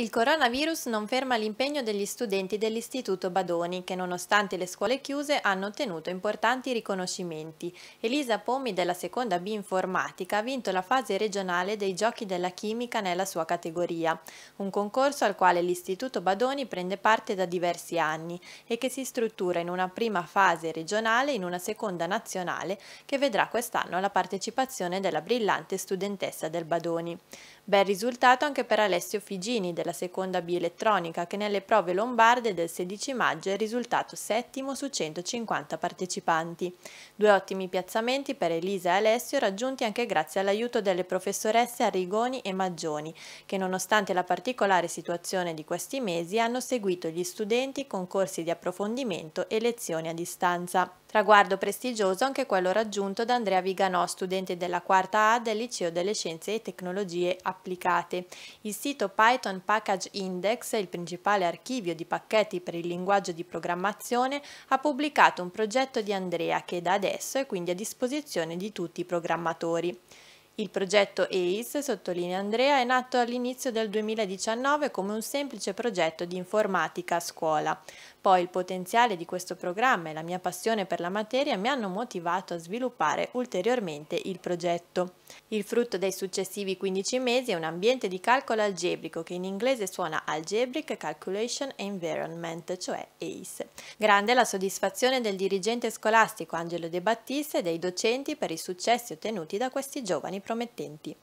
Il coronavirus non ferma l'impegno degli studenti dell'Istituto Badoni che nonostante le scuole chiuse hanno ottenuto importanti riconoscimenti. Elisa Pomi della seconda B informatica ha vinto la fase regionale dei giochi della chimica nella sua categoria, un concorso al quale l'Istituto Badoni prende parte da diversi anni e che si struttura in una prima fase regionale e in una seconda nazionale che vedrà quest'anno la partecipazione della brillante studentessa del Badoni. Bel risultato anche per Alessio Figini della la seconda elettronica che nelle prove lombarde del 16 maggio è risultato settimo su 150 partecipanti. Due ottimi piazzamenti per Elisa e Alessio raggiunti anche grazie all'aiuto delle professoresse Arrigoni e Maggioni, che nonostante la particolare situazione di questi mesi hanno seguito gli studenti con corsi di approfondimento e lezioni a distanza. Traguardo prestigioso anche quello raggiunto da Andrea Viganò, studente della quarta A del Liceo delle Scienze e Tecnologie Applicate. Il sito Python Pack Package Index, il principale archivio di pacchetti per il linguaggio di programmazione, ha pubblicato un progetto di Andrea che da adesso è quindi a disposizione di tutti i programmatori. Il progetto ACE, sottolinea Andrea, è nato all'inizio del 2019 come un semplice progetto di informatica a scuola, poi il potenziale di questo programma e la mia passione per la materia mi hanno motivato a sviluppare ulteriormente il progetto. Il frutto dei successivi 15 mesi è un ambiente di calcolo algebrico che in inglese suona Algebric Calculation Environment, cioè ACE. Grande la soddisfazione del dirigente scolastico Angelo De Battista e dei docenti per i successi ottenuti da questi giovani promettenti.